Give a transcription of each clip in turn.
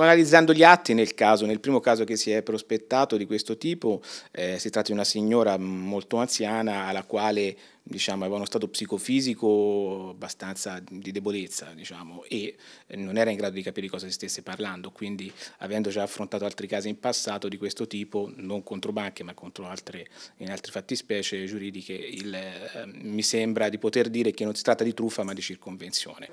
Analizzando gli atti nel caso, nel primo caso che si è prospettato di questo tipo, eh, si tratta di una signora molto anziana alla quale diciamo, aveva uno stato psicofisico abbastanza di debolezza diciamo, e non era in grado di capire di cosa si stesse parlando, quindi avendo già affrontato altri casi in passato di questo tipo, non contro banche ma contro altre, in altre fattispecie giuridiche, il, eh, mi sembra di poter dire che non si tratta di truffa ma di circonvenzione.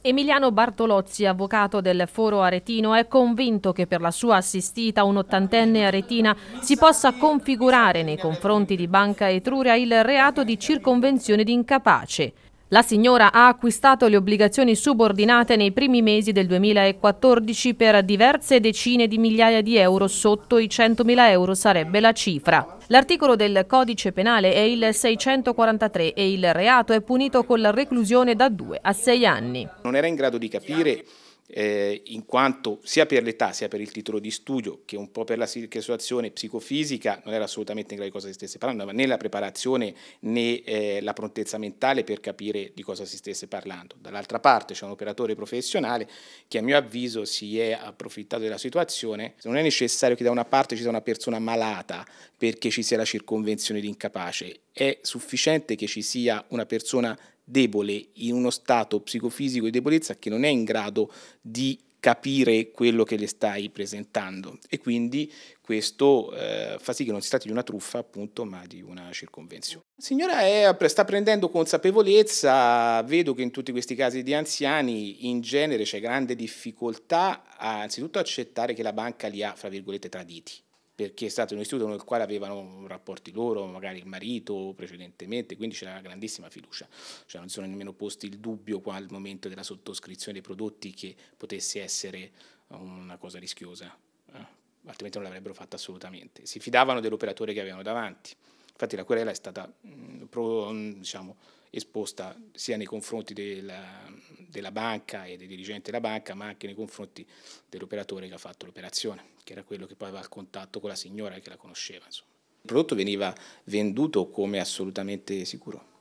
Emiliano Bartolozzi, avvocato del Foro Aretino, è convinto che per la sua assistita un'ottantenne aretina si possa configurare nei confronti di Banca Etruria il reato di circonvenzione di incapace. La signora ha acquistato le obbligazioni subordinate nei primi mesi del 2014 per diverse decine di migliaia di euro, sotto i 100.000 euro sarebbe la cifra. L'articolo del codice penale è il 643 e il reato è punito con la reclusione da 2 a 6 anni. Non era in grado di capire eh, in quanto sia per l'età sia per il titolo di studio che un po' per la situazione psicofisica non era assolutamente in grado di cosa si stesse parlando, né la preparazione né eh, la prontezza mentale per capire di cosa si stesse parlando. Dall'altra parte c'è un operatore professionale che a mio avviso si è approfittato della situazione, non è necessario che da una parte ci sia una persona malata perché ci sia la circonvenzione di incapace, è sufficiente che ci sia una persona debole, in uno stato psicofisico di debolezza che non è in grado di capire quello che le stai presentando e quindi questo eh, fa sì che non si tratti di una truffa appunto ma di una circonvenzione. La signora è, sta prendendo consapevolezza, vedo che in tutti questi casi di anziani in genere c'è grande difficoltà a, anzitutto accettare che la banca li ha fra virgolette traditi perché è stato un istituto nel quale avevano rapporti loro, magari il marito precedentemente, quindi c'era una grandissima fiducia, cioè non si sono nemmeno posti il dubbio qua al momento della sottoscrizione dei prodotti che potesse essere eh, una cosa rischiosa, eh? altrimenti non l'avrebbero fatta assolutamente. Si fidavano dell'operatore che avevano davanti, infatti la querela è stata, mm, mm, diciamo, esposta sia nei confronti della, della, banca e dei dirigenti della banca, ma anche nei confronti dell'operatore che ha fatto l'operazione, che era quello che poi aveva il contatto con la signora che la conosceva. Insomma. Il prodotto veniva venduto come assolutamente sicuro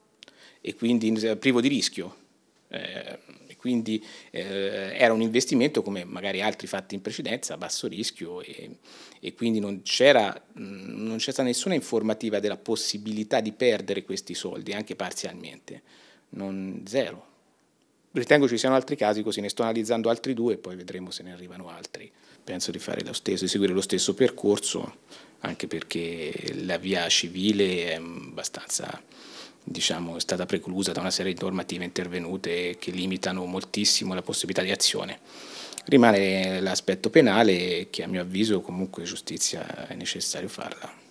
e quindi privo di rischio. Eh, quindi eh, era un investimento come magari altri fatti in precedenza, a basso rischio e, e quindi non c'era, mm, non c'era nessuna informativa della possibilità di perdere questi soldi, anche parzialmente, non, zero. Ritengo ci siano altri casi così, ne sto analizzando altri due e poi vedremo se ne arrivano altri. Penso di, fare lo stesso, di seguire lo stesso percorso, anche perché la via civile è abbastanza diciamo, è stata preclusa da una serie di normative intervenute che limitano moltissimo la possibilità di azione. Rimane l'aspetto penale che a mio avviso comunque giustizia è necessario farla.